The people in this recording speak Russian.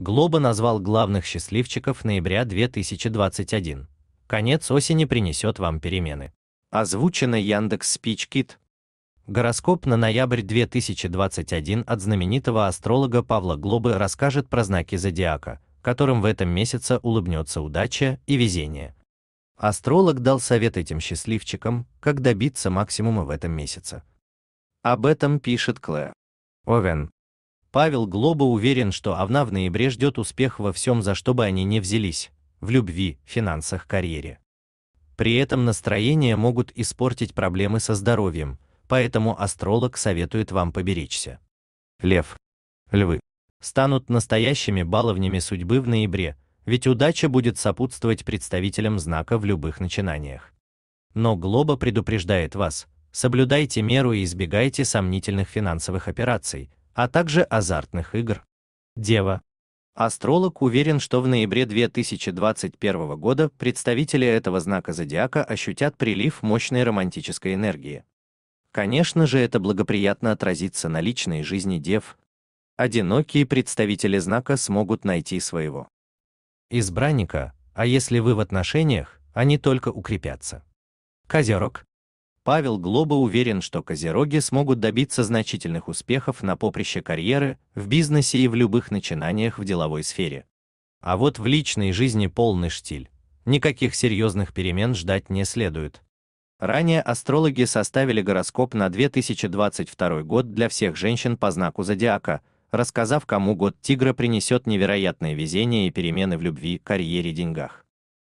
Глоба назвал главных счастливчиков ноября 2021. Конец осени принесет вам перемены. Озвучено Яндекс Спичкит. Гороскоп на ноябрь 2021 от знаменитого астролога Павла Глобы расскажет про знаки зодиака, которым в этом месяце улыбнется удача и везение. Астролог дал совет этим счастливчикам, как добиться максимума в этом месяце. Об этом пишет Клэр. Овен. Павел Глоба уверен, что авна в ноябре ждет успех во всем, за что бы они ни взялись – в любви, финансах, карьере. При этом настроение могут испортить проблемы со здоровьем, поэтому астролог советует вам поберечься. Лев. Львы. Станут настоящими баловнями судьбы в ноябре, ведь удача будет сопутствовать представителям знака в любых начинаниях. Но Глоба предупреждает вас, соблюдайте меру и избегайте сомнительных финансовых операций, а также азартных игр. Дева. Астролог уверен, что в ноябре 2021 года представители этого знака зодиака ощутят прилив мощной романтической энергии. Конечно же, это благоприятно отразится на личной жизни дев. Одинокие представители знака смогут найти своего избранника, а если вы в отношениях, они только укрепятся. Козерог. Павел Глоба уверен, что козероги смогут добиться значительных успехов на поприще карьеры, в бизнесе и в любых начинаниях в деловой сфере. А вот в личной жизни полный штиль. Никаких серьезных перемен ждать не следует. Ранее астрологи составили гороскоп на 2022 год для всех женщин по знаку зодиака, рассказав, кому год тигра принесет невероятное везение и перемены в любви, карьере, деньгах.